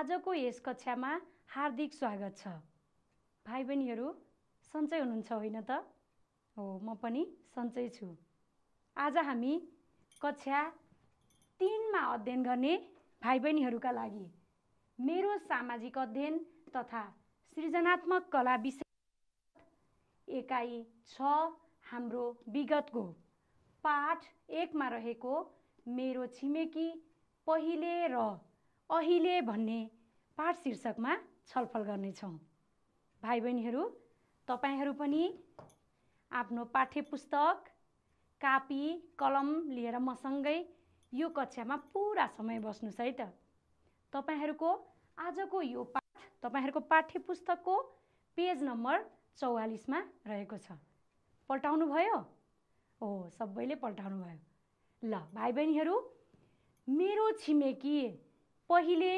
आजको यस कक्षामा हार्दिक स्वागत छ भाइ बहिनीहरू सन्चै हुनुहुन्छ होइन त हो म पनि सन्चै छु आज हामी कक्षा तिनमा अध्ययन गर्ने भाइ बहिनीहरूका लागि मेरो सामाजिक अध्ययन तथा सृजनात्मक कला विषय एकाइ छ हाम्रो विगतको पाठ एकमा रहेको मेरो छिमेकी पहिले र अहिले भन्ने पाठ शीर्षकमा छलफल गर्नेछौँ भाइ बहिनीहरू तपाईँहरू पनि आफ्नो पाठ्य पुस्तक कापी कलम लिएर मसँगै यो कक्षामा पुरा समय बस्नुहोस् है त तपाईँहरूको आजको यो पाठ तपाईँहरूको पाठ्य पुस्तकको पेज नम्बर चौवालिसमा रहेको छ पल्टाउनु भयो हो सबैले पल्टाउनु भयो ल भाइ बहिनीहरू मेरो छिमेकी पहिले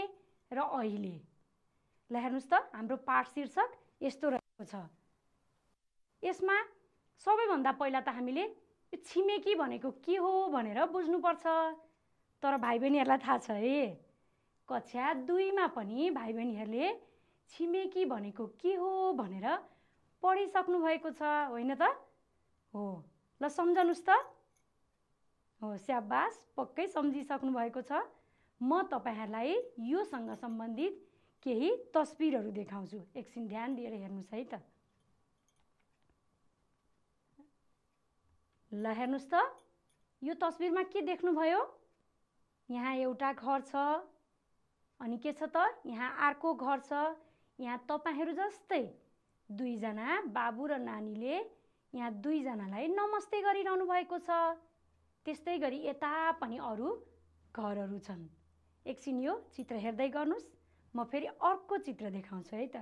र अहिले ल हेर्नुहोस् त हाम्रो पाठ शीर्षक यस्तो रहेको छ यसमा सबैभन्दा पहिला त हामीले छिमेकी भनेको के हो भनेर बुझ्नुपर्छ तर भाइ बहिनीहरूलाई थाहा छ है कक्षा दुईमा पनि भाइ बहिनीहरूले छिमेकी भनेको के हो भनेर पढिसक्नु भएको छ होइन त हो ल सम्झनुहोस् त हो स्याबास पक्कै सम्झिसक्नु भएको छ म तपाईँहरूलाई योसँग सम्बन्धित केही तस्विरहरू देखाउँछु एकछिन ध्यान दिएर हेर्नुहोस् है त ल हेर्नुहोस् त यो तस्विरमा के देख्नुभयो यहाँ एउटा घर छ अनि के छ त यहाँ अर्को घर छ यहाँ तपाईँहरू जस्तै दुईजना बाबु र नानीले यहाँ दुईजनालाई नमस्ते गरिरहनु भएको छ त्यस्तै गरी यता पनि अरू घरहरू छन् एकछिन यो चित्र हेर्दै गर्नुहोस् म फेरि अर्को चित्र देखाउँछु है त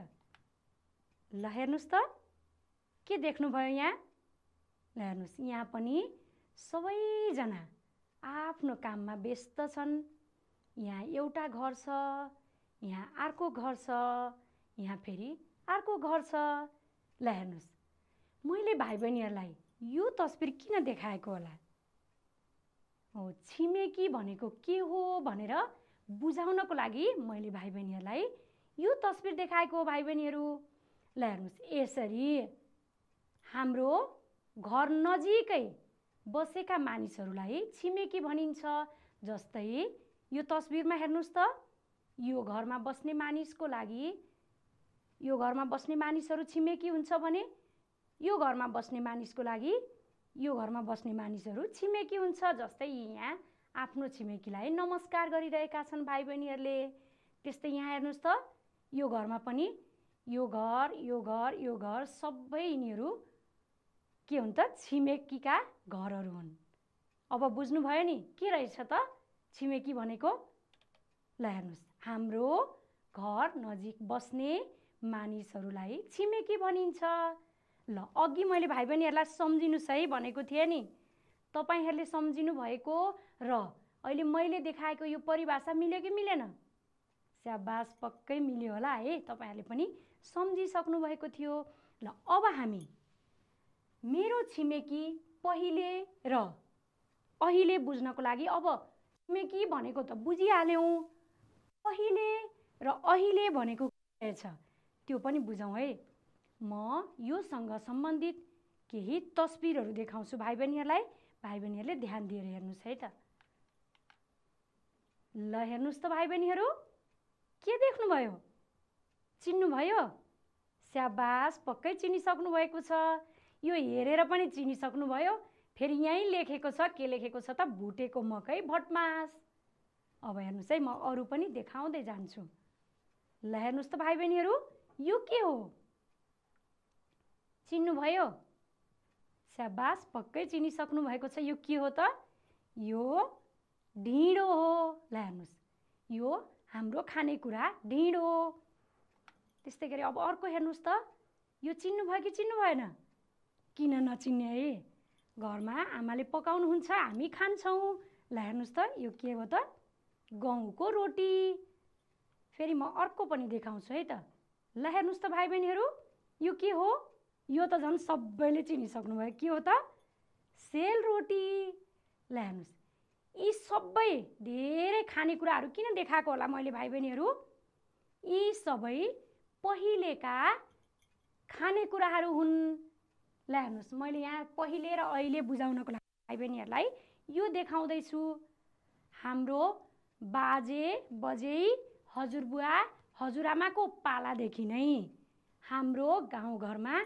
ल हेर्नुहोस् त के देख्नुभयो यहाँ ल हेर्नुहोस् यहाँ पनि सबैजना आफ्नो काममा व्यस्त छन् यहाँ एउटा घर छ यहाँ अर्को घर छ यहाँ फेरि अर्को घर छ ल हेर्नुहोस् मैले भाइ बहिनीहरूलाई यो तस्बिर किन देखाएको होला हो छिमेकी भनेको के हो भनेर बुझाउनको लागि मैले भाइ बहिनीहरूलाई यो तस्बिर देखाएको हो भाइ बहिनीहरू ल हेर्नुहोस् यसरी हाम्रो घर नजिकै बसेका मानिसहरूलाई छिमेकी भनिन्छ जस्तै यो तस्बिरमा हेर्नुहोस् त यो घरमा बस्ने मानिसको लागि यो घरमा बस्ने मानिसहरू छिमेकी हुन्छ भने यो घरमा बस्ने मानिसको लागि यो घरमा बस्ने मानिसहरू छिमेकी हुन्छ जस्तै यहाँ आफ्नो छिमेकीलाई नमस्कार गरिरहेका छन् भाइ बहिनीहरूले त्यस्तै यहाँ हेर्नुहोस् त यो घरमा पनि यो घर यो घर यो घर सबै यिनीहरू के हुन् त छिमेकीका घरहरू हुन् अब बुझ्नुभयो नि के रहेछ त छिमेकी भनेको ल हेर्नुहोस् हाम्रो घर नजिक बस्ने मानिसहरूलाई छिमेकी भनिन्छ ल अघि मैले भाइ बहिनीहरूलाई सम्झिनुहोस् है भनेको थिएँ नि तपाईँहरूले सम्झिनु भएको र अहिले मैले देखाएको यो परिभाषा मिल्यो कि मिलेन स्याबास पक्कै मिल्यो होला है तपाईँहरूले पनि सम्झिसक्नु भएको थियो ल अब हामी मेरो छिमेकी पहिले र अहिले बुझ्नको लागि अब छिमेकी भनेको त बुझिहाल्यौँ पहिले र अहिले भनेको छ त्यो पनि बुझौँ है म योसँग सम्बन्धित केही तस्बिरहरू देखाउँछु भाइ बहिनीहरूलाई भाइ बहिनीहरूले ध्यान दिएर हेर्नुहोस् है त ल हेर्नुहोस् त भाइ बहिनीहरू के देख्नुभयो चिन्नुभयो स्याबास पक्कै भएको छ यो हेरेर पनि चिनिसक्नुभयो फेरि यहीँ लेखेको छ के लेखेको छ त भुटेको मकै भटमास अब हेर्नुहोस् है म अरू पनि देखाउँदै जान्छु ल हेर्नुहोस् त भाइ बहिनीहरू यो के हो चिन्नुभयो स्याबास पक्कै चिनिसक्नु भएको छ यो के हो त यो ढिँडो हो ल हेर्नुहोस् यो हाम्रो खानेकुरा ढिँडो हो त्यस्तै गरी अब अर्को हेर्नुहोस् त यो चिन्नुभयो कि चिन्नु भएन किन नचिन्ने है घरमा आमाले पकाउनुहुन्छ हामी खान्छौँ ल हेर्नुहोस् त यो के हो त गहुँको रोटी फेरि म अर्को पनि देखाउँछु है त ल हेर्नुहोस् त भाइ बहिनीहरू यो के हो यो त झन् सबैले भयो के हो त सेलरोटी ल हेर्नुहोस् यी सबै धेरै खानेकुराहरू किन देखाएको होला मैले भाइ बहिनीहरू यी सबै पहिलेका खानेकुराहरू हुन् ल हेर्नुहोस् मैले यहाँ पहिले र अहिले बुझाउनको लागि भाइ बहिनीहरूलाई यो देखाउँदैछु हाम्रो बाजे बजे हजुरबुवा हजुरआमाको पालादेखि नै हाम्रो गाउँघरमा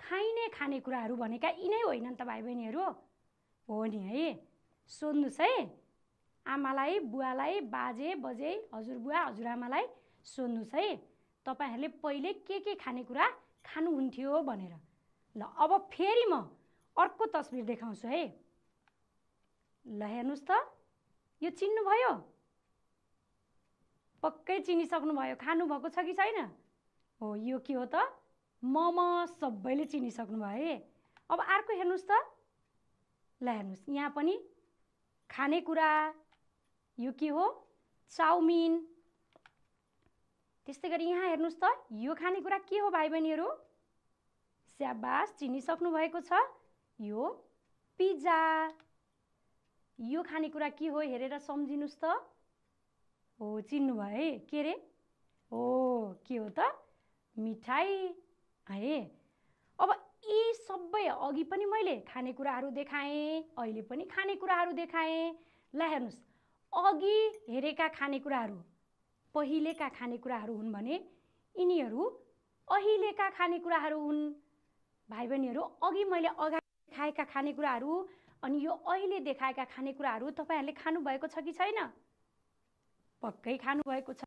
खाइने खानेकुराहरू भनेका यिनै नि त भाइ बहिनीहरू हो नि है सोध्नुहोस् है आमालाई बुवालाई बाजे बजे हजुरबुवा हजुरआमालाई सोध्नुहोस् है तपाईँहरूले पहिले के के खानेकुरा खानुहुन्थ्यो भनेर ल अब फेरि म अर्को तस्बिर देखाउँछु है ल हेर्नुहोस् त यो चिन्नुभयो पक्कै चिनिसक्नुभयो खानुभएको छ कि छैन हो यो के हो त मम सबैले चिनिसक्नु भयो है अब अर्को हेर्नुहोस् त ल हेर्नुहोस् यहाँ पनि खानेकुरा यो के हो चाउमिन त्यस्तै गरी यहाँ हेर्नुहोस् त यो खानेकुरा के हो भाइ बहिनीहरू स्याबास चिनिसक्नु भएको छ यो पिज्जा यो खानेकुरा के हो हेरेर सम्झिनुहोस् त हो चिन्नुभयो है के अरे हो के हो त मिठाई है अब यी सबै अघि पनि मैले खानेकुराहरू देखाएँ अहिले पनि खानेकुराहरू देखाएँ ल हेर्नुहोस् अघि हेरेका खानेकुराहरू पहिलेका खानेकुराहरू हुन् भने यिनीहरू अहिलेका खानेकुराहरू हुन् भाइ बहिनीहरू अघि मैले अगाडि देखाएका खानेकुराहरू अनि यो अहिले देखाएका खानेकुराहरू तपाईँहरूले खानुभएको छ कि छैन पक्कै खानुभएको छ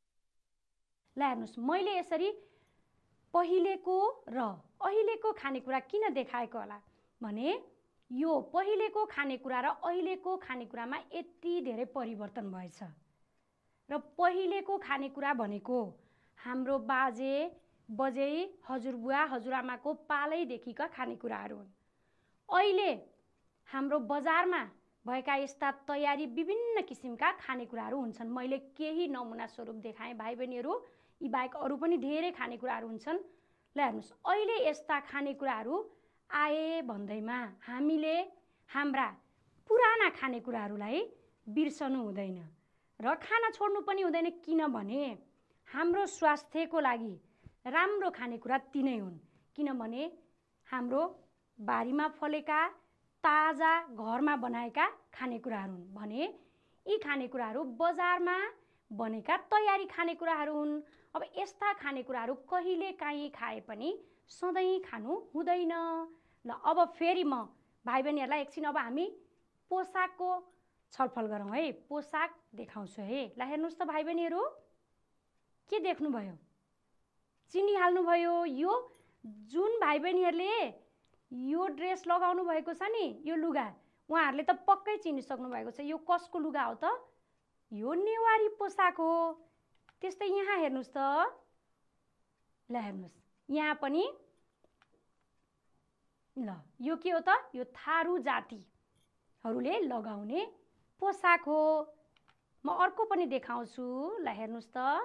ल हेर्नुहोस् मैले यसरी पहिलेको र अहिलेको खानेकुरा किन देखाएको होला भने यो पहिलेको खानेकुरा र अहिलेको खानेकुरामा यति धेरै परिवर्तन भएछ र पहिलेको खानेकुरा भनेको हाम्रो बाजे बजे हजुरबुवा हजुरआमाको पालैदेखिका खानेकुराहरू हुन् अहिले हाम्रो बजारमा भएका यस्ता तयारी विभिन्न किसिमका खानेकुराहरू हुन्छन् मैले केही नमुना स्वरूप देखाएँ भाइ बहिनीहरू यी बाहेक अरू पनि धेरै खानेकुराहरू हुन्छन् ल हेर्नुहोस् अहिले यस्ता खानेकुराहरू आए भन्दैमा हामीले हाम्रा पुराना खानेकुराहरूलाई बिर्सनु हुँदैन र खाना छोड्नु पनि हुँदैन किनभने हाम्रो स्वास्थ्यको लागि राम्रो खानेकुरा नै हुन् किनभने हाम्रो बारीमा फलेका ताजा घरमा बनाएका खानेकुराहरू हुन् भने यी खानेकुराहरू बजारमा बनेका तयारी खानेकुराहरू हुन् अब यस्ता खानेकुराहरू कहिले काहीँ खाए पनि सधैँ खानु हुँदैन ल अब फेरि म भाइ बहिनीहरूलाई एकछिन अब हामी पोसाकको छलफल गरौँ है पोसाक देखाउँछु है ल हेर्नुहोस् त भाइ बहिनीहरू के देख्नुभयो चिनिहाल्नुभयो यो जुन भाइ बहिनीहरूले यो ड्रेस लगाउनु भएको छ नि यो लुगा उहाँहरूले त पक्कै चिनिसक्नु भएको छ यो कसको लुगा हो त यो नेवारी पोसाक हो त्यस्तै यहाँ हेर्नुहोस् त ल हेर्नुहोस् यहाँ पनि ल यो के हो त यो थारू जातिहरूले लगाउने पोसाक हो म अर्को पनि देखाउँछु ल हेर्नुहोस् त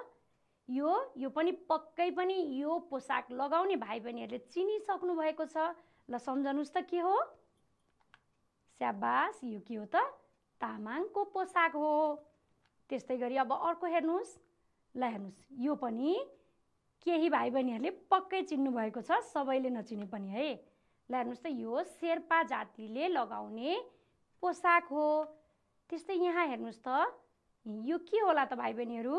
यो यो पनि पक्कै पनि यो पोसाक लगाउने भाइ बहिनीहरूले चिनिसक्नु भएको छ ल सम्झनुहोस् त के हो स्याबास यो के हो त तामाङको पोसाक हो त्यस्तै गरी अब अर्को हेर्नुहोस् ल हेर्नुहोस् यो पनि केही भाइ बहिनीहरूले पक्कै भएको छ सबैले नचिने पनि है ल हेर्नुहोस् त यो शेर्पा जातिले लगाउने पोसाक हो त्यस्तै यहाँ हेर्नुहोस् त यो के होला त भाइ बहिनीहरू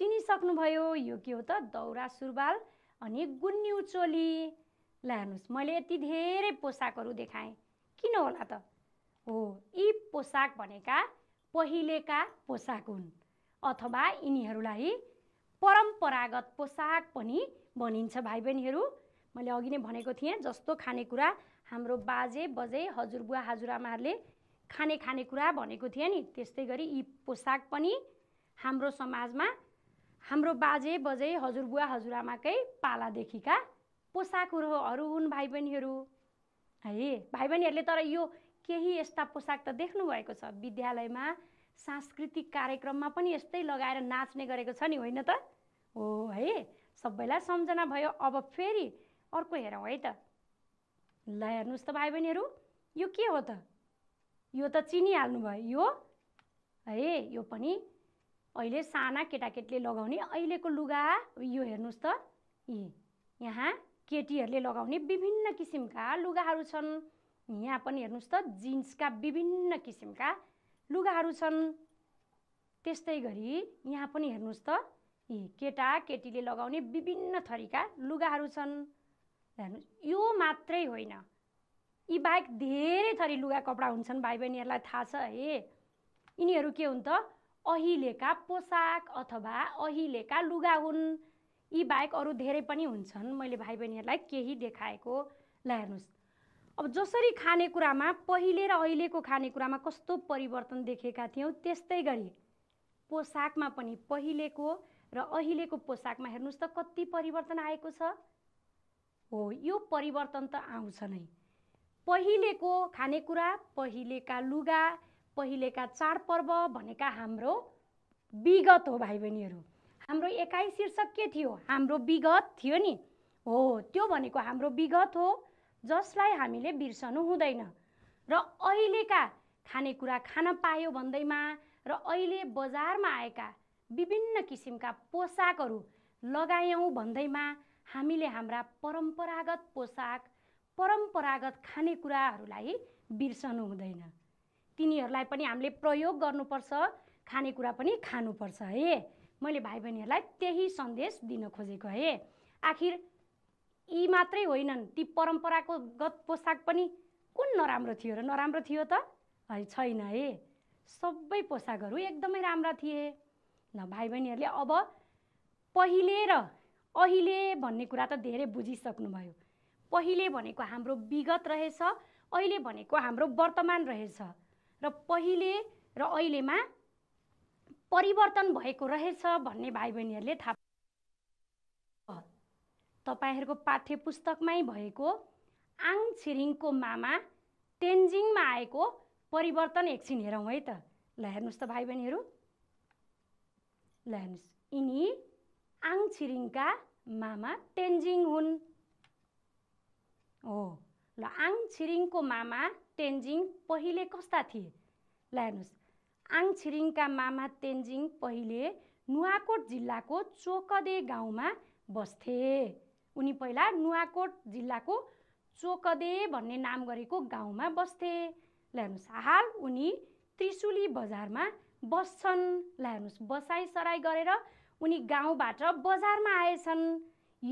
चिनिसक्नुभयो यो के हो त दौरा सुरुवाल अनि गुन्यु चोली ल हेर्नुहोस् मैले यति धेरै पोसाकहरू देखाएँ किन होला त हो यी पोसाक भनेका पहिलेका पोसाक हुन् अथवा यिनीहरूलाई परम्परागत पोसाक पनि भनिन्छ भाइ बहिनीहरू मैले अघि नै भनेको थिएँ जस्तो खानेकुरा हाम्रो बाजे बजे हजुरबुवा हजुरआमाहरूले खाने खानेकुरा भनेको थिएँ नि त्यस्तै गरी यी पोसाक पनि हाम्रो समाजमा हाम्रो बाजे बजे हजुरबुवा हजुरआमाकै पालादेखिका पोसाकहरू अरू हुन् भाइ बहिनीहरू है भाइ बहिनीहरूले तर यो केही यस्ता पोसाक त देख्नुभएको छ विद्यालयमा सांस्कृतिक कार्यक्रममा पनि यस्तै लगाएर नाच्ने गरेको छ नि होइन त हो है सबैलाई सम्झना भयो अब फेरि अर्को हेरौँ है त ल हेर्नुहोस् त भाइ बहिनीहरू यो के हो त यो त चिनिहाल्नु भयो यो है यो पनि अहिले साना केटाकेटीले लगाउने अहिलेको लुगा यो हेर्नुहोस् त यी यहाँ केटीहरूले लगाउने विभिन्न किसिमका लुगाहरू छन् यहाँ पनि हेर्नुहोस् त जिन्सका विभिन्न किसिमका लुगाहरू छन् त्यस्तै गरी यहाँ पनि हेर्नुहोस् त यी केटा केटीले लगाउने विभिन्न थरीका लुगाहरू छन् हेर्नुहोस् यो मात्रै होइन यी बाहेक धेरै थरी लुगा कपडा हुन्छन् भाइ बहिनीहरूलाई थाहा छ है यिनीहरू के हुन् त अहिलेका पोसाक अथवा अहिलेका लुगा हुन् यी बाहेक अरू धेरै पनि हुन्छन् मैले भाइ बहिनीहरूलाई केही देखाएको ल हेर्नुहोस् अब जसरी खानेकुरामा पहिले र अहिलेको खानेकुरामा कस्तो परिवर्तन देखेका थियौँ त्यस्तै गरी पोसाकमा पनि पहिलेको र अहिलेको पोसाकमा हेर्नुहोस् त कति परिवर्तन आएको छ हो यो परिवर्तन त आउँछ नै पहिलेको खानेकुरा पहिलेका लुगा पहिलेका चाडपर्व भनेका हाम्रो विगत हो भाइ बहिनीहरू हाम्रो एकाइ शीर्षक के थियो हाम्रो विगत थियो नि हो त्यो भनेको हाम्रो विगत हो जसलाई हामीले बिर्सनु हुँदैन र अहिलेका खानेकुरा खान पायो भन्दैमा र अहिले बजारमा आएका विभिन्न किसिमका पोसाकहरू लगायौँ भन्दैमा हामीले हाम्रा परम्परागत पोसाक परम्परागत खानेकुराहरूलाई बिर्सनु हुँदैन तिनीहरूलाई पनि हामीले प्रयोग गर्नुपर्छ खानेकुरा पनि खानुपर्छ है मैले भाइ बहिनीहरूलाई त्यही सन्देश दिन खोजेको है आखिर यी मात्रै होइनन् ती परम्पराको गत पोसाक पनि कुन नराम्रो थियो र नराम्रो थियो त है छैन है सबै पोसाकहरू एकदमै राम्रा थिए न भाइ बहिनीहरूले अब पहिले र अहिले भन्ने कुरा त धेरै बुझिसक्नुभयो पहिले भनेको हाम्रो विगत रहेछ अहिले भनेको हाम्रो वर्तमान रहेछ र पहिले र अहिलेमा परिवर्तन भएको रहेछ भन्ने भाइ बहिनीहरूले थाहा तपाईँहरूको पाठ्य पुस्तकमै भएको आङ छिरिङको मामा तेन्जिङमा आएको परिवर्तन एकछिन हेरौँ है त ल हेर्नुहोस् त भाइ बहिनीहरू ल हेर्नुहोस् यिनी आङ छिरिङका मामा तेन्जिङ हुन् हो ल आङ छिरिङको मामा तेन्जिङ पहिले कस्ता थिए ल हेर्नुहोस् आङ छिरिङका मामा तेन्जिङ पहिले नुवाकोट जिल्लाको चोकदे गाउँमा बस्थे उनी पहिला नुवाकोट जिल्लाको चोकदे भन्ने नाम गरेको गाउँमा बस्थे ल हेर्नुहोस् हाल उनी त्रिशुली बजारमा बस्छन् ल हेर्नुहोस् बसाइसराई गरेर उनी गाउँबाट बजारमा आएछन्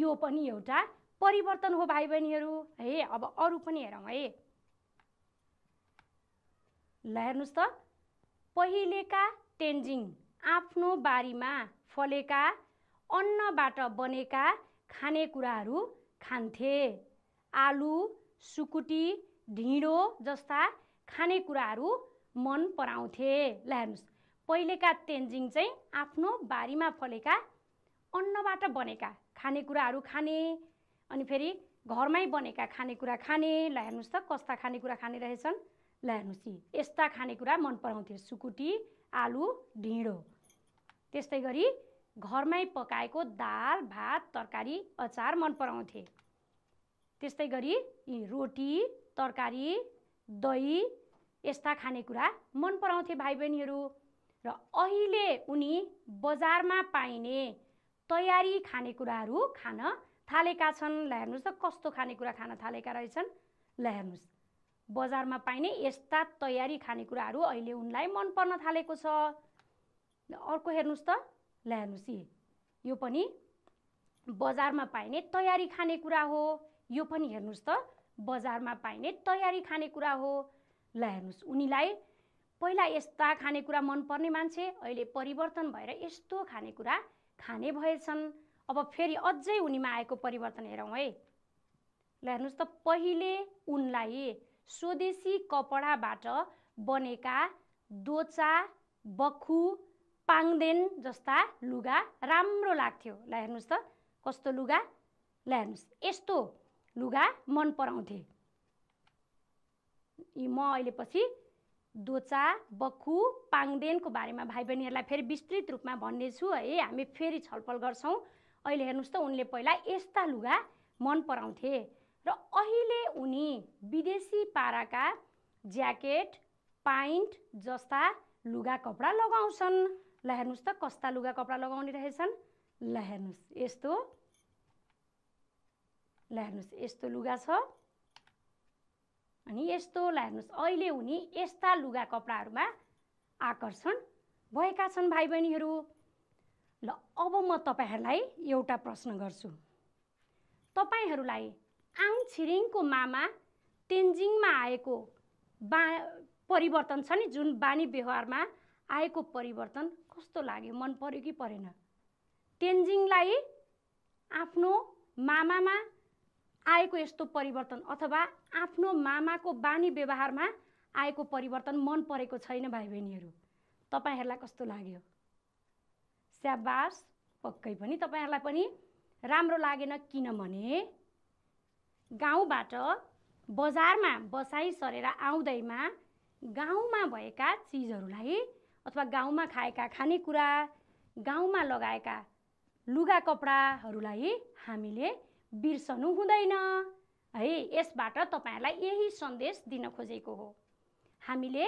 यो पनि एउटा परिवर्तन हो भाइ बहिनीहरू है अब अरू पनि हेरौँ है ल हेर्नुहोस् त पहिलेका टेन्जिङ आफ्नो बारीमा फलेका अन्नबाट बनेका खानेकुराहरू खान्थे आलु सुकुटी ढिँडो जस्ता खानेकुराहरू मन पराउँथे ल हेर्नुहोस् पहिलेका तेन्जिङ चाहिँ आफ्नो बारीमा फलेका अन्नबाट बनेका खानेकुराहरू खाने अनि फेरि घरमै बनेका खानेकुरा खाने ल हेर्नुहोस् त कस्ता खानेकुरा खाने रहेछन् ल हेर्नुहोस् यी यस्ता खानेकुरा मन पराउँथे सुकुटी आलु ढिँडो त्यस्तै गरी घरमै पकाएको दाल भात तरकारी अचार मन पराउँथे त्यस्तै गरी रोटी तरकारी दही यस्ता खानेकुरा मन पराउँथे भाइ बहिनीहरू र अहिले उनी बजारमा पाइने तयारी खानेकुराहरू खान थालेका छन् ल हेर्नुहोस् त कस्तो खानेकुरा खान थालेका रहेछन् ल हेर्नुहोस् बजारमा पाइने यस्ता तयारी खानेकुराहरू अहिले उनलाई मन पर्न थालेको छ अर्को हेर्नुहोस् त ल हेर्नुहोस् यो पनि बजारमा पाइने तयारी खाने कुरा हो यो पनि हेर्नुहोस् त बजारमा पाइने तयारी खाने कुरा हो ल हेर्नुहोस् उनीलाई पहिला यस्ता खानेकुरा मनपर्ने मान्छे अहिले परिवर्तन भएर यस्तो खानेकुरा खाने भएछन् अब फेरि अझै उनीमा आएको परिवर्तन हेरौँ है ल हेर्नुहोस् त पहिले उनलाई स्वदेशी कपडाबाट बनेका दोचा बखु पाङदेन जस्ता लुगा राम्रो लाग्थ्यो ल हेर्नुहोस् त कस्तो लुगा ल हेर्नुहोस् यस्तो लुगा मन पराउँथे म अहिले पछि दोचा बक्खु पाङदेनको बारेमा भाइ बहिनीहरूलाई फेरि विस्तृत रूपमा भन्नेछु है हामी फेरि छलफल गर्छौँ अहिले हेर्नुहोस् त उनले पहिला यस्ता लुगा मन पराउँथे र अहिले उनी विदेशी पाराका ज्याकेट पाइन्ट जस्ता लुगा कपडा लगाउँछन् ल हेर्नुहोस् त कस्ता लुगा कपडा लगाउने रहेछन् ल हेर्नुहोस् यस्तो ल हेर्नुहोस् यस्तो लुगा छ अनि यस्तो ल हेर्नुहोस् अहिले उनी यस्ता लुगा कपडाहरूमा आकर्षण भएका छन् भाइ बहिनीहरू ल अब म तपाईँहरूलाई एउटा प्रश्न गर्छु तपाईँहरूलाई आङ छिरिङको मामा तेन्जिङमा आएको बा परिवर्तन छ नि जुन बानी व्यवहारमा आएको परिवर्तन कस्तो लाग्यो मन पर्यो कि परेन तेन्जिङलाई आफ्नो मामामा आएको यस्तो परिवर्तन अथवा आफ्नो मामाको बानी व्यवहारमा आएको परिवर्तन मन परेको छैन भाइ बहिनीहरू तपाईँहरूलाई कस्तो लाग्यो स्याबास पक्कै पनि तपाईँहरूलाई पनि राम्रो लागेन किनभने गाउँबाट बजारमा बसाइ सरेर आउँदैमा गाउँमा भएका चिजहरूलाई अथवा गाउँमा खाएका खानेकुरा गाउँमा लगाएका लुगा कपडाहरूलाई हामीले बिर्सनु हुँदैन है यसबाट तपाईँहरूलाई यही सन्देश दिन खोजेको हो हामीले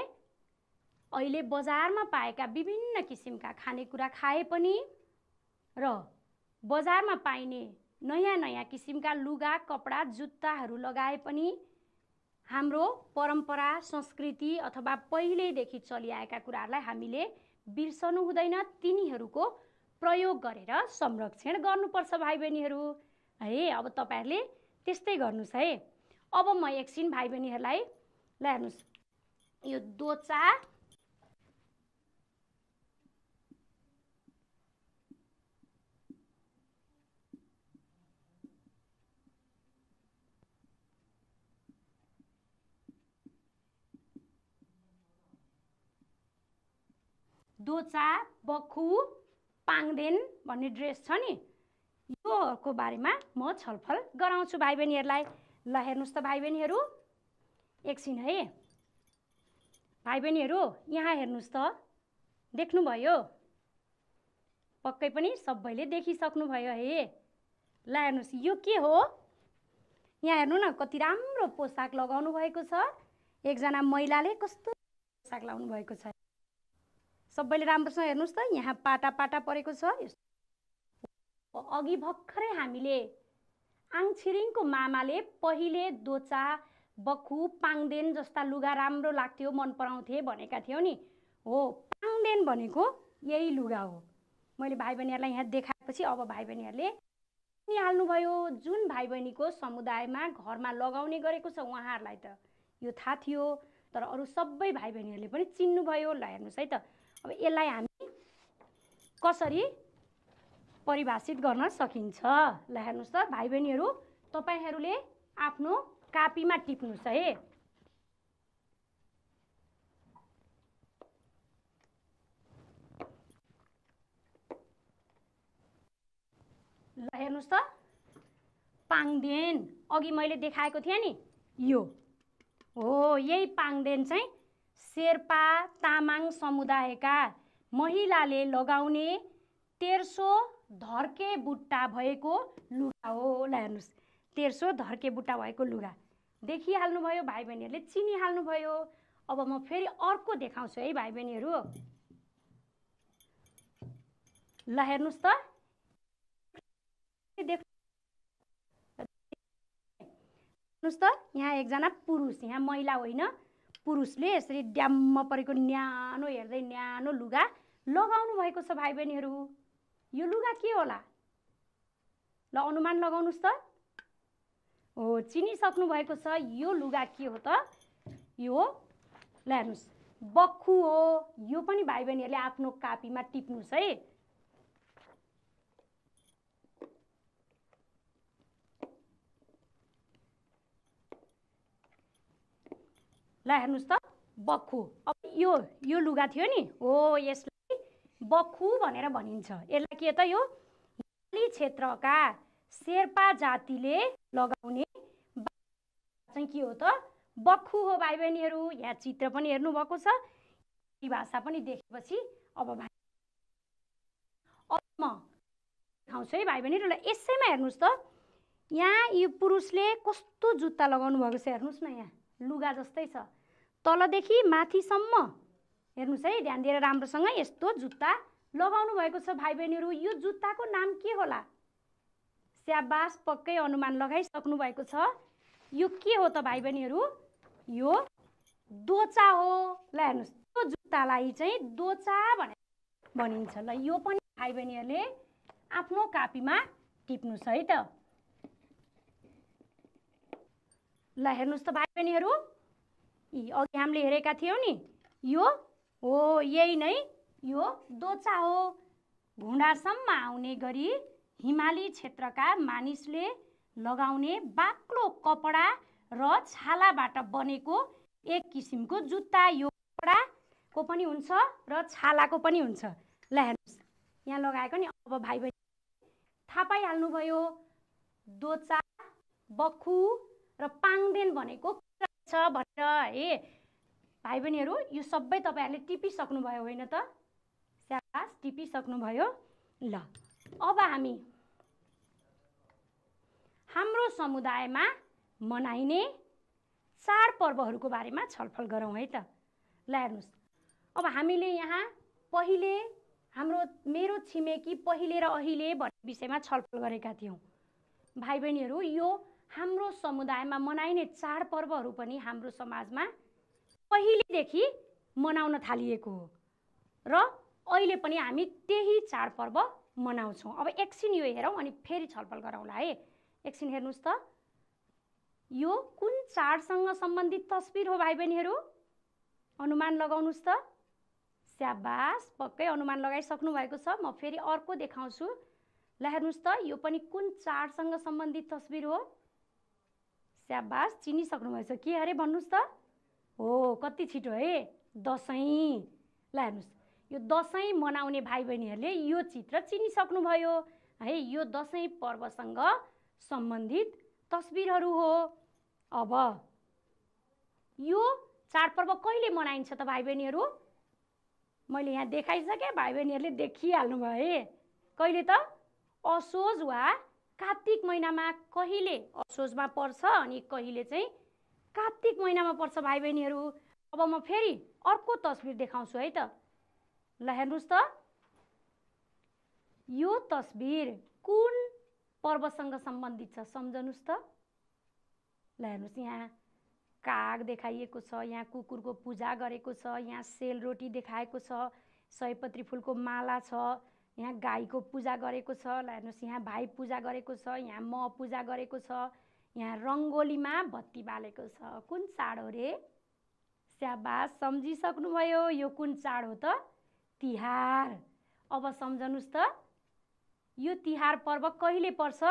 अहिले बजारमा पाएका विभिन्न किसिमका खानेकुरा खाए पनि र बजारमा पाइने नयाँ नयाँ किसिमका लुगा कपडा जुत्ताहरू लगाए पनि हाम्रो परम्परा संस्कृति अथवा पहिल्यैदेखि चलिआएका कुराहरूलाई हामीले बिर्सनु हुँदैन तिनीहरूको प्रयोग गरेर संरक्षण गर्नुपर्छ भाइ बहिनीहरू है अब तपाईँहरूले त्यस्तै गर्नुहोस् है अब म एकछिन भाइ बहिनीहरूलाई ल हेर्नुहोस् यो दोचा दोचा बक्खु पाङदेन भन्ने ड्रेस छ नि योहरूको बारेमा म छलफल गराउँछु भाइ बहिनीहरूलाई ल हेर्नुहोस् त भाइ बहिनीहरू एकछिन है भाइ बहिनीहरू यहाँ हेर्नुहोस् त देख्नुभयो पक्कै पनि सबैले देखिसक्नुभयो है ल हेर्नुहोस् यो के हो यहाँ हेर्नु न कति राम्रो पोसाक लगाउनु भएको छ एकजना महिलाले कस्तो पोसाक लगाउनु भएको छ सबैले राम्रोसँग हेर्नुहोस् त यहाँ पाटा पाटा परेको छ अघि भर्खरै हामीले आङछिरिङको मामाले पहिले दोचा बखु पाङदेन जस्ता लुगा राम्रो लाग्थ्यो मन पराउँथे भनेका थियौँ नि हो पाङदेन भनेको यही लुगा हो मैले भाइ बहिनीहरूलाई यहाँ देखाएपछि अब भाइ बहिनीहरूले निहाल्नुभयो जुन भाइ बहिनीको समुदायमा घरमा लगाउने गरेको छ उहाँहरूलाई त यो थाहा थियो तर अरू सबै भाइ बहिनीहरूले पनि चिन्नुभयो ल हेर्नुहोस् है त अब यसलाई हामी कसरी परिभाषित गर्न सकिन्छ ल हेर्नुहोस् त भाइ बहिनीहरू तपाईँहरूले आफ्नो कापीमा टिप्नुहोस् है ल हेर्नुहोस् त पाङदेन अघि मैले देखाएको थिएँ नि यो हो यही पाङदेन चाहिँ शेर्पा तामाङ समुदायका महिलाले लगाउने तेर्सो धर्के बुट्टा भएको लुगा हो ल हेर्नुहोस् तेर्सो धर्के बुट्टा भएको लुगा देखिहाल्नुभयो भाइ बहिनीहरूले चिनिहाल्नुभयो अब म फेरि अर्को देखाउँछु है भाइ बहिनीहरू ल हेर्नुहोस् त देख्नुहोस् त यहाँ एकजना पुरुष यहाँ महिला होइन पुरुषले यसरी ड्याम्म परेको न्यानो हेर्दै न्यानो लुगा लगाउनु भएको छ भाइ बहिनीहरू यो लुगा के होला ल अनुमान लगाउनुहोस् त हो चिनिसक्नु भएको छ यो लुगा के हो त यो ल हेर्नुहोस् बक्खु हो यो पनि भाइ बहिनीहरूले आफ्नो कापीमा टिप्नुहोस् है ल हेर्नुहोस् त बक्खु अब यो यो लुगा थियो नि हो यसलाई बक्खु भनेर भनिन्छ यसलाई के त यो नेपाली क्षेत्रका शेर्पा जातिले लगाउने चाहिँ के हो त बक्खु हो भाइ बहिनीहरू यहाँ चित्र पनि हेर्नुभएको छ भाषा पनि देखेपछि अब भाइ अब म देखाउँछु है भाइ बहिनीहरूलाई यसैमा हेर्नुहोस् त यहाँ यो पुरुषले कस्तो जुत्ता लगाउनु भएको छ हेर्नुहोस् न यहाँ लुगा जस्तै छ तलदेखि माथिसम्म हेर्नुहोस् है ध्यान दिएर राम्रोसँग यस्तो जुत्ता लगाउनु भएको छ भाइ बहिनीहरू यो जुत्ताको नाम के होला स्याबास पक्कै अनुमान लगाइसक्नु भएको छ यो के हो त भाइ बहिनीहरू यो दोचा हो ल हेर्नुहोस् त्यो जुत्तालाई चाहिँ दोचा भने भनिन्छ ल यो पनि भाइ बहिनीहरूले आफ्नो कापीमा टिप्नुहोस् है त ल हेर्नुहोस् त भाइ बहिनीहरू अघि हामीले हेरेका थियौँ नि यो हो यही नै यो दोचा हो घुँडासम्म आउने गरी हिमाली क्षेत्रका मानिसले लगाउने बाक्लो कपडा र छालाबाट बनेको एक किसिमको जुत्ता यो कपडाको पनि हुन्छ र छालाको पनि हुन्छ ल हेर्नुहोस् यहाँ लगाएको नि अब भाइ बहिनी थाहा पाइहाल्नुभयो दोचा बक्खु र पाङदेन भनेको छ भनेर है भाइ बहिनीहरू यो सबै तपाईँहरूले टिपिसक्नुभयो होइन त स्याबास टिपिसक्नुभयो ल अब हामी हाम्रो समुदायमा मनाइने चाड पर्वहरूको बारेमा छलफल गरौँ है त ल हेर्नुहोस् अब हामीले यहाँ पहिले हाम्रो मेरो छिमेकी पहिले र अहिले भन्ने विषयमा छलफल गरेका थियौँ भाइ बहिनीहरू यो हाम्रो समुदायमा मनाइने चाडपर्वहरू पनि हाम्रो समाजमा पहिलेदेखि मनाउन थालिएको हो र अहिले पनि हामी त्यही चाडपर्व मनाउँछौँ अब एकछिन यो हेरौँ अनि फेरि छलफल गरौँला है एकछिन हेर्नुहोस् त यो कुन चाडसँग सम्बन्धित तस्बिर हो भाइ बहिनीहरू अनुमान लगाउनुहोस् त स्याबास पक्कै अनुमान लगाइसक्नु भएको छ म फेरि अर्को देखाउँछु ल हेर्नुहोस् त यो पनि कुन चाडसँग सम्बन्धित तस्बिर हो स्याबास चिनिसक्नुभएछ के अरे भन्नुहोस् त हो कति छिटो है दसैँ ल हेर्नुहोस् यो दसैँ मनाउने भाइ बहिनीहरूले यो चित्र चिनिसक्नुभयो है यो दसैँ पर्वसँग सम्बन्धित तस्बिरहरू हो अब यो चाडपर्व कहिले मनाइन्छ त भाइ बहिनीहरू मैले यहाँ देखाइसकेँ भाइ बहिनीहरूले देखिहाल्नु भयो है कहिले त असोज वा कार्तिक महिनामा कहिले असोजमा पर्छ अनि कहिले चाहिँ कार्तिक महिनामा पर्छ भाइ बहिनीहरू अब म फेरि अर्को तस्बिर देखाउँछु है त ल हेर्नुहोस् त यो तस्बिर कुन पर्वसँग सम्बन्धित छ सम्झनुहोस् त ल हेर्नुहोस् यहाँ काग देखाइएको छ यहाँ कुकुरको पूजा गरेको छ यहाँ सेलरोटी देखाएको छ सयपत्री फुलको माला छ यहाँ गाईको पूजा गरेको छ ल हेर्नुहोस् यहाँ भाइ पूजा गरेको छ यहाँ म पूजा गरेको छ यहाँ रङ्गोलीमा बत्ती बालेको छ कुन चाड हो रे स्याबास सम्झिसक्नुभयो यो कुन चाड हो त तिहार अब सम्झनुहोस् त यो तिहार पर्व कहिले पर्छ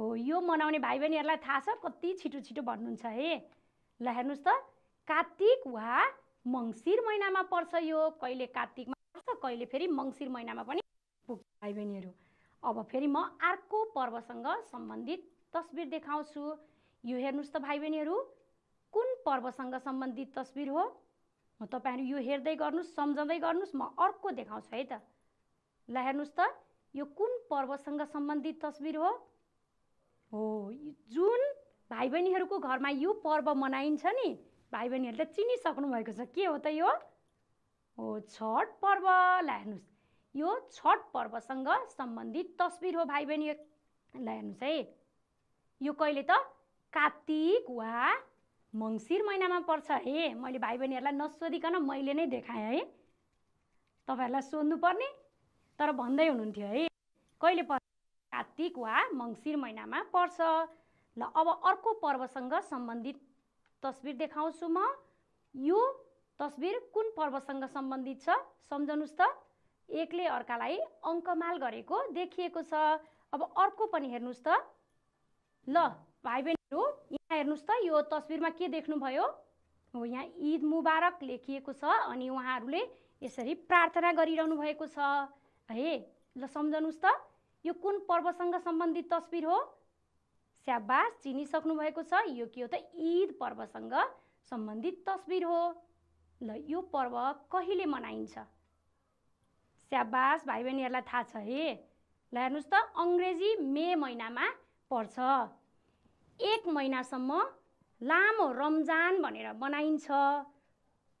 हो यो मनाउने भाइ बहिनीहरूलाई थाहा छ कति छिटो छिटो भन्नुहुन्छ है ल हेर्नुहोस् त कार्तिक वा मङ्सिर महिनामा पर्छ यो कहिले कार्तिकमा पुग्छ कहिले फेरि मङ्सिर महिनामा पनि पुग्छ भाइ बहिनीहरू अब फेरि म अर्को पर्वसँग सम्बन्धित तस्बिर देखाउँछु यो हेर्नुहोस् त भाइ बहिनीहरू कुन पर्वसँग सम्बन्धित तस्बिर हो म तपाईँहरू यो हेर्दै गर्नुहोस् सम्झँदै गर्नुहोस् म अर्को देखाउँछु है त ल हेर्नुहोस् त यो कुन पर्वसँग सम्बन्धित तस्बिर हो हो जुन भाइ बहिनीहरूको घरमा यो पर्व मनाइन्छ नि भाइ बहिनीहरूले चिनिसक्नु भएको छ के हो त यो हो छठ पर्व ल हेर्नुहोस् यो छठ पर्वसँग सम्बन्धित तस्बिर हो भाइ बहिनी ल हेर्नुहोस् है यो कहिले त कात्तिक वा मङ्सिर महिनामा पर्छ है मैले भाइ बहिनीहरूलाई नसोधिकन मैले नै देखाएँ है तपाईँहरूलाई सोध्नुपर्ने तर भन्दै हुनुहुन्थ्यो है कहिले पर्छ कात्तिक वा मङ्सिर महिनामा पर्छ ल अब अर्को पर्वसँग सम्बन्धित तस्बिर देखाउँछु म यो तस्बिर कुन पर्वसँग सम्बन्धित छ सम्झनुहोस् त एकले अर्कालाई अङ्कमाल गरेको देखिएको छ अब अर्को पनि हेर्नुहोस् त ल भाइ बहिनीहरू यहाँ हेर्नुहोस् त यो तस्बिरमा के देख्नुभयो हो यहाँ ईद मुबारक लेखिएको छ अनि उहाँहरूले यसरी प्रार्थना गरिरहनु भएको छ है ल सम्झनुहोस् त यो कुन पर्वसँग सम्बन्धित तस्बिर हो स्याबास चिनिसक्नु भएको छ यो के हो त ईद पर्वसँग सम्बन्धित तस्बिर हो ल यो पर्व कहिले मनाइन्छ स्याबास भाइ बहिनीहरूलाई थाहा छ है ल हेर्नुहोस् त अङ्ग्रेजी मे महिनामा पर्छ एक महिनासम्म लामो रमजान भनेर मनाइन्छ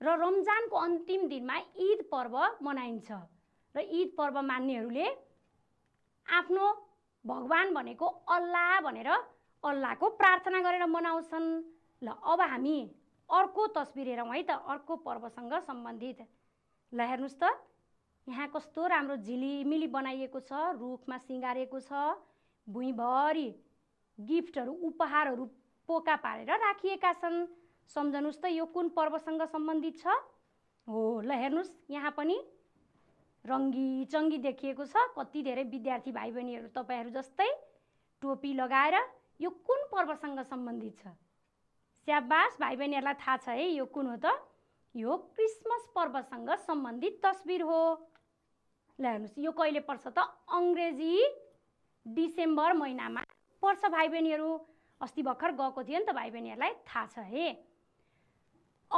र रमजानको अन्तिम दिनमा ईद पर्व मनाइन्छ र ईद पर्व मान्नेहरूले आफ्नो भगवान् भनेको अल्लाह भनेर अल्लाहको प्रार्थना गरेर मनाउँछन् ल अब हामी अर्को तस्बिर हेरौँ है त अर्को पर्वसँग सम्बन्धित ल हेर्नुहोस् त यहाँ कस्तो राम्रो झिलिमिली बनाइएको छ रुखमा सिँगारेको छ भुइँभरि गिफ्टहरू उपहारहरू पोका पारेर राखिएका छन् सम्झनुहोस् त यो कुन पर्वसँग सम्बन्धित छ हो ल हेर्नुहोस् यहाँ पनि रङ्गी चङ्गी देखिएको छ कति धेरै विद्यार्थी भाइ बहिनीहरू तपाईँहरू जस्तै टोपी लगाएर यो कुन पर्वसँग सम्बन्धित छ स्याबास भाइ बहिनीहरूलाई थाहा छ है यो कुन हो त यो क्रिसमस पर्वसँग सम्बन्धित तस्बिर हो ल हेर्नुहोस् यो कहिले पर्छ त अङ्ग्रेजी डिसेम्बर महिनामा पर्छ भाइ बहिनीहरू अस्ति भर्खर गएको थियो नि त भाइ बहिनीहरूलाई थाहा छ है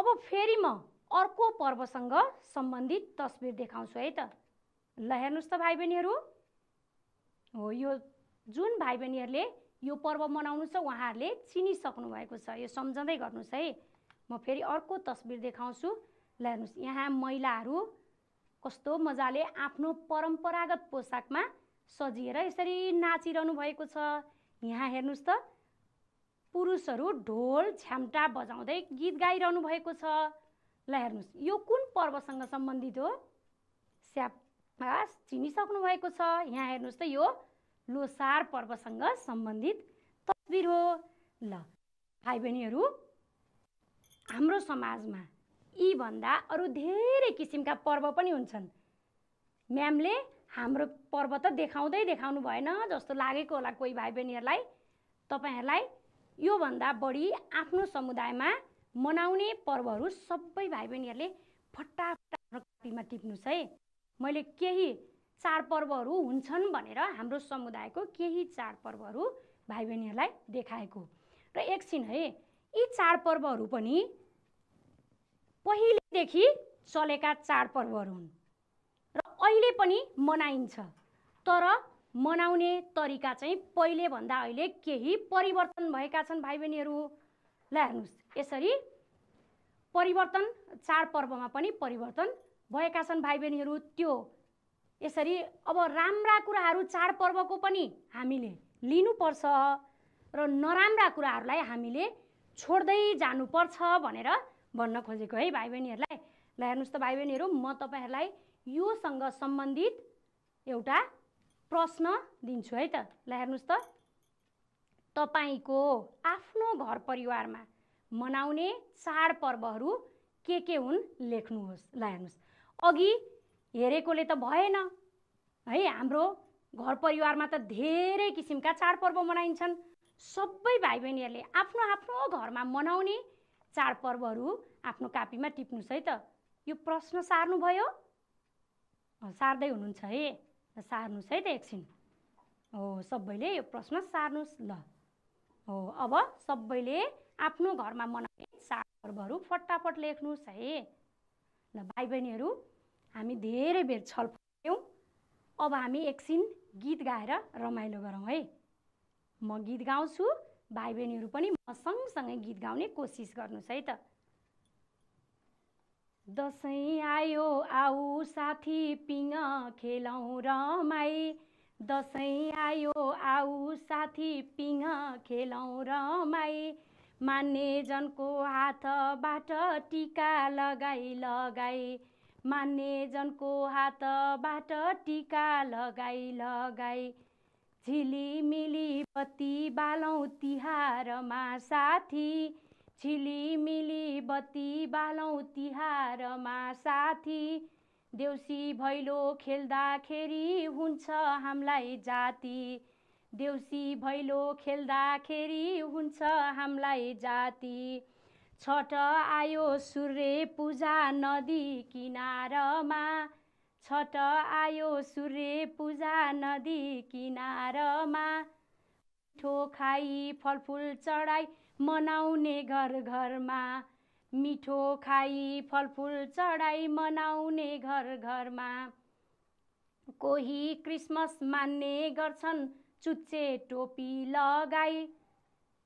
अब फेरि म अर्को पर्वसँग सम्बन्धित तस्बिर देखाउँछु है त ल हेर्नुहोस् त भाइ बहिनीहरू हो यो जुन भाइ बहिनीहरूले यो पर्व मनाउनु छ उहाँहरूले चिनिसक्नु भएको छ यो सम्झँदै गर्नुहोस् है म फेरि अर्को तस्बिर देखाउँछु ल हेर्नुहोस् यहाँ महिलाहरू कस्तो मजाले आफ्नो परम्परागत पोसाकमा सजिएर यसरी नाचिरहनु भएको छ यहाँ हेर्नुहोस् त पुरुषहरू ढोल झ्याम्टा बजाउँदै गीत गाइरहनु भएको छ ल हेर्नुहोस् यो कुन पर्वसँग सम्बन्धित हो स्याप चिनिसक्नु भएको छ यहाँ हेर्नुहोस् त यो लोसार पर्वसँग सम्बन्धित तस्बिर हो ल भाइ बहिनीहरू हाम्रो समाजमा यीभन्दा अरू धेरै किसिमका पर्व पनि हुन्छन् म्यामले हाम्रो पर्व त देखाउँदै देखाउनु भएन जस्तो लागेको होला कोही भाइ बहिनीहरूलाई तपाईँहरूलाई योभन्दा बढी आफ्नो समुदायमा मनाउने पर्वहरू सबै भाइ बहिनीहरूले फटाफट आफ्नो कापीमा टिप्नुहोस् है मैले केही चाडपर्वहरू हुन्छन् भनेर हाम्रो समुदायको केही चाडपर्वहरू भाइ बहिनीहरूलाई देखाएको र एकछिन है यी चाडपर्वहरू पनि पहिलेदेखि चलेका चाडपर्वहरू हुन् र अहिले पनि मनाइन्छ तर मनाउने तरिका चाहिँ पहिलेभन्दा अहिले केही परिवर्तन भएका छन् भाइ बहिनीहरू ल हेर्नुहोस् यसरी परिवर्तन चाडपर्वमा पनि परिवर्तन भएका छन् भाइ बहिनीहरू त्यो यसरी अब राम्रा कुराहरू चाडपर्वको पनि हामीले लिनुपर्छ र नराम्रा कुराहरूलाई हामीले छोड्दै जानुपर्छ भनेर भन्न खोजेको है भाइ बहिनीहरूलाई ल हेर्नुहोस् त भाइ बहिनीहरू म तपाईँहरूलाई योसँग सम्बन्धित एउटा प्रश्न दिन्छु है त ल हेर्नुहोस् त तपाईँको आफ्नो घर परिवारमा मनाउने चाडपर्वहरू के के हुन् लेख्नुहोस् ल हेर्नुहोस् अघि हेरेकोले त भएन है हाम्रो घर परिवारमा त धेरै किसिमका चाडपर्व मनाइन्छन् सबै भाइ बहिनीहरूले आफ्नो आफ्नो घरमा मनाउने चाडपर्वहरू आफ्नो कापीमा टिप्नुहोस् है त यो प्रश्न सार्नुभयो सार्दै हुनुहुन्छ है सार्नुहोस् है त एकछिन हो सबैले यो प्रश्न सार्नुहोस् ल हो अब सबैले आफ्नो घरमा मनाउने चाडपर्वहरू फटाफट लेख्नुहोस् है ल भाइ बहिनीहरू हामी धेरै बेर छलफल्यौँ अब हामी एकछिन गीत गाएर रमाइलो गरौँ है म गीत गाउँछु भाइ बहिनीहरू पनि म सँगसँगै गीत गाउने कोसिस गर्नुहोस् है त दसैँ आयो आऊ साथी पिङ खेलौँ रमाई दसैँ आयो आऊ साथी पिङ खेलौँ रमाई मान्ने जनको हातबाट टिका लगाई लगाई जनको हातबाट टिका लगाई लगाई झिलिमिली बत्ती बालौँ तिहारमा साथी झिलिमिली बत्ती बालौँ तिहारमा साथी देउसी भैलो खेल्दाखेरि हुन्छ हामीलाई जाति देउसी भैलो खेल्दाखेरि हुन्छ हामीलाई जाति छट आयो सूर्य पूजा नदी किनारमा छट आयो सूर्य पूजा नदी किनारमा मिठो खाई फलफुल चढाई मनाउने घर घरमा मिठो खाई फलफुल चढाई मनाउने घर घरमा कोही क्रिसमस मान्ने गर्छन् चुच्चे टोपी लगाई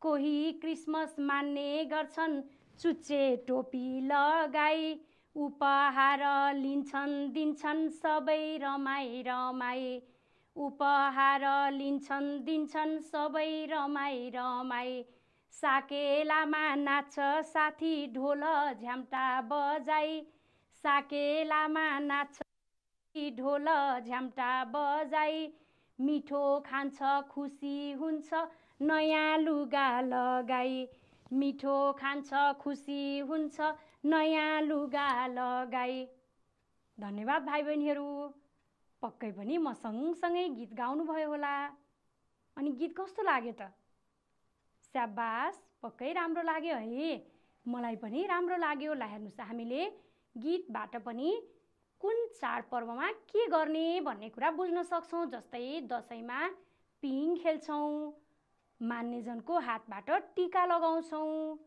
कोही क्रिसमस मान्ने गर्छन् चुच्चे टोपी लगाई उपहार लिन्छन् दिन्छन् सबै रमाई रमाई उपहार लिन्छन् दिन्छन् सबै रमाई रमाई साकेलामा नाच्छ साथी ढोल झ्याम्टा बजाई साकेलामा नाच्छ ढोल झ्याम्टा बजाई मिठो खान्छ खुसी हुन्छ नयाँ लुगा लगाई मिठो खान्छ खुसी हुन्छ नयाँ लुगा लगाई धन्यवाद भाइ बहिनीहरू पक्कै पनि म सँगसँगै गीत गाउनुभयो होला अनि गीत कस्तो लाग्यो त स्याबास पक्कै राम्रो लाग्यो है मलाई पनि राम्रो लाग्यो ल हेर्नुहोस् हामीले गीतबाट पनि कुन चाडपर्वमा के गर्ने भन्ने कुरा बुझ्न सक्छौँ जस्तै दसैँमा पिङ खेल्छौँ मान्नेजनको हातबाट टिका लगाउँछौँ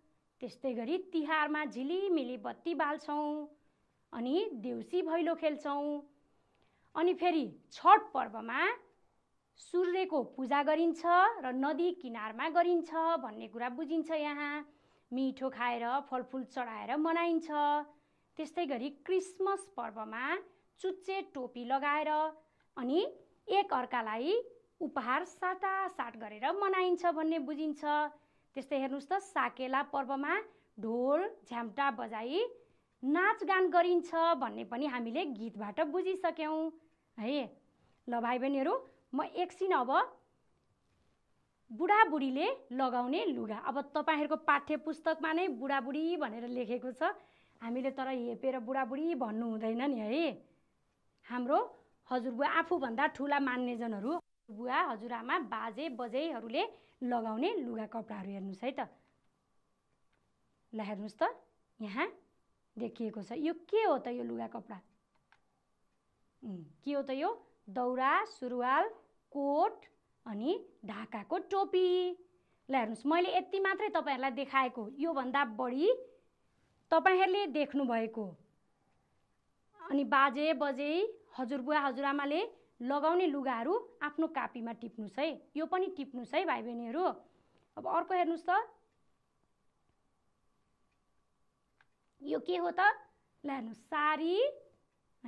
त्यस्तै गरी तिहारमा झिलिमिली बत्ती बाल्छौँ अनि देउसी भैलो खेल्छौँ अनि फेरि छठ पर्वमा सूर्यको पूजा गरिन्छ र नदी किनारमा गरिन्छ भन्ने कुरा बुझिन्छ यहाँ मिठो खाएर फलफुल चढाएर मनाइन्छ त्यस्तै गरी क्रिसमस पर्वमा चुच्चे टोपी लगाएर अनि एकअर्कालाई उपहार साट गरेर मनाइन्छ भन्ने बुझिन्छ त्यस्तै हेर्नुहोस् त साकेला पर्वमा ढोल झ्याम्टा बजाई नाचगान गरिन्छ भन्ने पनि हामीले गीतबाट बुझिसक्यौँ है ल भाइ बहिनीहरू म एकछिन अब बुढाबुढीले लगाउने लुगा अब तपाईँहरूको पाठ्य पुस्तकमा नै बुढाबुढी भनेर लेखेको छ हामीले तर हेपेर बुढाबुढी भन्नु हुँदैन नि है हाम्रो हजुरबुवा आफूभन्दा ठुला मान्नेजनहरू बुवा हजुरआमा बाजे बजेहरूले लगाउने लुगा कपडाहरू हेर्नुहोस् है त ल हेर्नुहोस् त यहाँ देखिएको छ यो के हो त यो लुगा कपडा के हो त यो दौरा सुरुवाल कोट अनि ढाकाको टोपी ल हेर्नुहोस् मैले यति मात्रै तपाईँहरूलाई देखाएको योभन्दा बढी तपाईँहरूले देख्नुभएको अनि बाजे बजे हजुरबुवा हजुरआमाले लगाउने लुगाहरू आफ्नो कापीमा टिप्नुहोस् है यो पनि टिप्नुहोस् है भाइ बहिनीहरू अब अर्को हेर्नुहोस् त यो के हो त ल हेर्नुहोस् सारी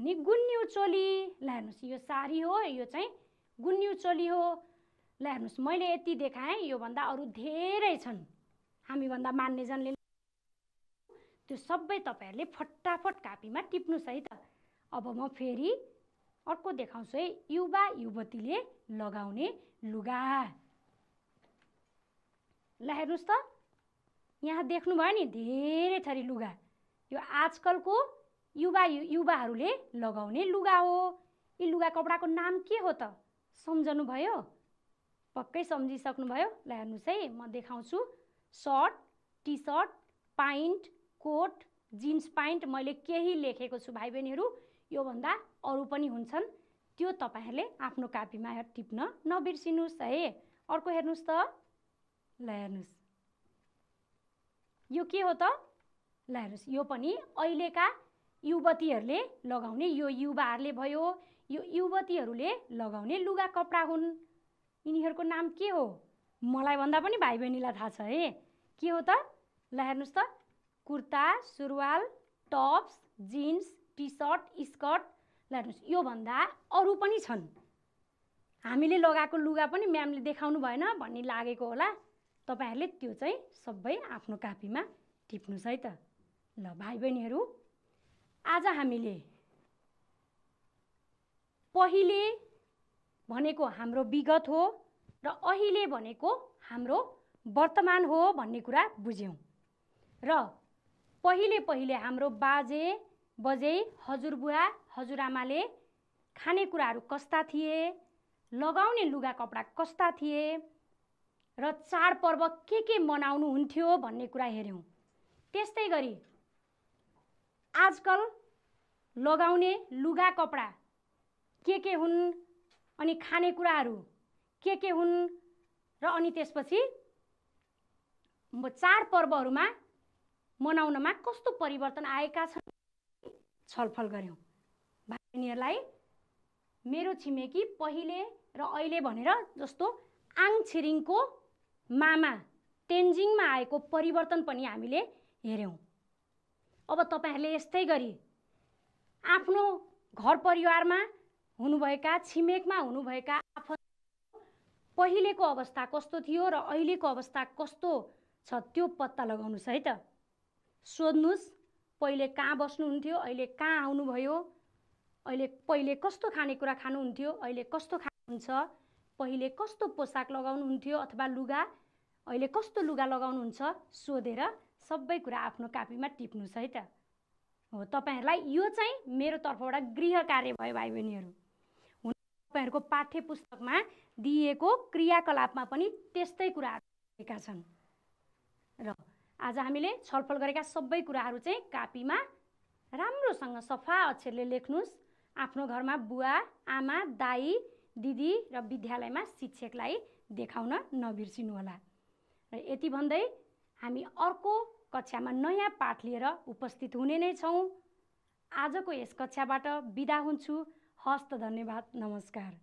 अनि गुन्यु चोली ल हेर्नुहोस् यो सारी हो यो चाहिँ गुन्यु चोली हो ल हेर्नुहोस् मैले यति देखाएँ योभन्दा अरू धेरै छन् हामीभन्दा मान्नेजनले त्यो सबै तपाईँहरूले फटाफट कापीमा टिप्नुहोस् है त अब म फेरि अर्को देखाउँछु है युवा युवतीले लगाउने लुगा ल हेर्नुहोस् त यहाँ देख्नुभयो नि धेरै थरी लुगा यो आजकलको युवा युवाहरूले लगाउने लुगा हो यी लुगा कपडाको नाम के हो त सम्झनु भयो पक्कै सम्झिसक्नुभयो ल हेर्नुहोस् है म देखाउँछु shirt T shirt pant coat jeans pant मैले केही लेखेको छु भाइ बहिनीहरू योभन्दा अरू पनि हुन्छन् त्यो तपाईँहरूले आफ्नो कापीमा टिप्न नबिर्सिनुहोस् है अर्को हेर्नुहोस् त ल हेर्नुहोस् यो के हो त ल हेर्नुहोस् यो पनि अहिलेका युवतीहरूले लगाउने यो युवाहरूले भयो यो युवतीहरूले लगाउने लुगा कपडा हुन् यिनीहरूको नाम के हो मलाई भन्दा पनि भाइ बहिनीलाई थाहा छ है के हो त ल हेर्नुहोस् त कुर्ता सुरुवाल tops jeans T shirt skirt ल हेर्नुहोस् योभन्दा अरू पनि छन् हामीले लगाएको लुगा पनि म्यामले देखाउनु भएन भन्ने लागेको होला तपाईँहरूले त्यो चाहिँ सबै आफ्नो कापीमा टिप्नुहोस् है त ल भाइ बहिनीहरू आज हामीले पहिले भनेको हाम्रो विगत हो र अहिले भनेको हाम्रो वर्तमान हो भन्ने कुरा बुझ्यौँ र पहिले पहिले हाम्रो बाजे बजे हजुरबुवा हजुरआमाले खानेकुराहरू कस्ता थिए लगाउने लुगा कपडा कस्ता थिए र चाडपर्व के के मनाउनु हुन्थ्यो भन्ने कुरा हेऱ्यौँ त्यस्तै गरी आजकल लगाउने लुगा कपडा के के हुन् अनि खानेकुराहरू के के हुन् र अनि त्यसपछि चाडपर्वहरूमा मनाउनमा कस्तो परिवर्तन आएका छन् छलफल गऱ्यौँ भाइ बहिनीहरूलाई मेरो छिमेकी पहिले र अहिले भनेर जस्तो आङ छिरिङको मामा तेन्जिङमा आएको परिवर्तन पनि हामीले हेऱ्यौँ अब तपाईँहरूले यस्तै गरी आफ्नो घर परिवारमा हुनुभएका छिमेकमा हुनुभएका आफन्त पहिलेको अवस्था कस्तो थियो र अहिलेको अवस्था कस्तो छ त्यो पत्ता लगाउनुहोस् है त सोध्नुहोस् पहिले कहाँ बस्नुहुन्थ्यो अहिले कहाँ आउनुभयो अहिले पहिले कस्तो खानेकुरा खानुहुन्थ्यो अहिले कस्तो खानुहुन्छ पहिले कस्तो पोसाक लगाउनुहुन्थ्यो अथवा लुगा अहिले कस्तो लुगा लगाउनुहुन्छ सोधेर सबै कुरा आफ्नो कापीमा टिप्नुहोस् है त हो तपाईँहरूलाई यो चाहिँ मेरो तर्फबाट गृह कार्य भयो भाइ बहिनीहरू हुन तपाईँहरूको पाठ्य पुस्तकमा दिइएको क्रियाकलापमा पनि त्यस्तै कुराहरू छन् र आज हामीले छलफल गरेका सबै कुराहरू चाहिँ कापीमा राम्रोसँग सफा अक्षरले लेख्नुहोस् आफ्नो घरमा बुवा आमा दाई दिदी र विद्यालयमा शिक्षकलाई देखाउन नबिर्सिनुहोला र यति भन्दै हामी अर्को कक्षामा नयाँ पाठ लिएर उपस्थित हुने नै छौँ आजको यस कक्षाबाट बिदा हुन्छु हस्त धन्यवाद नमस्कार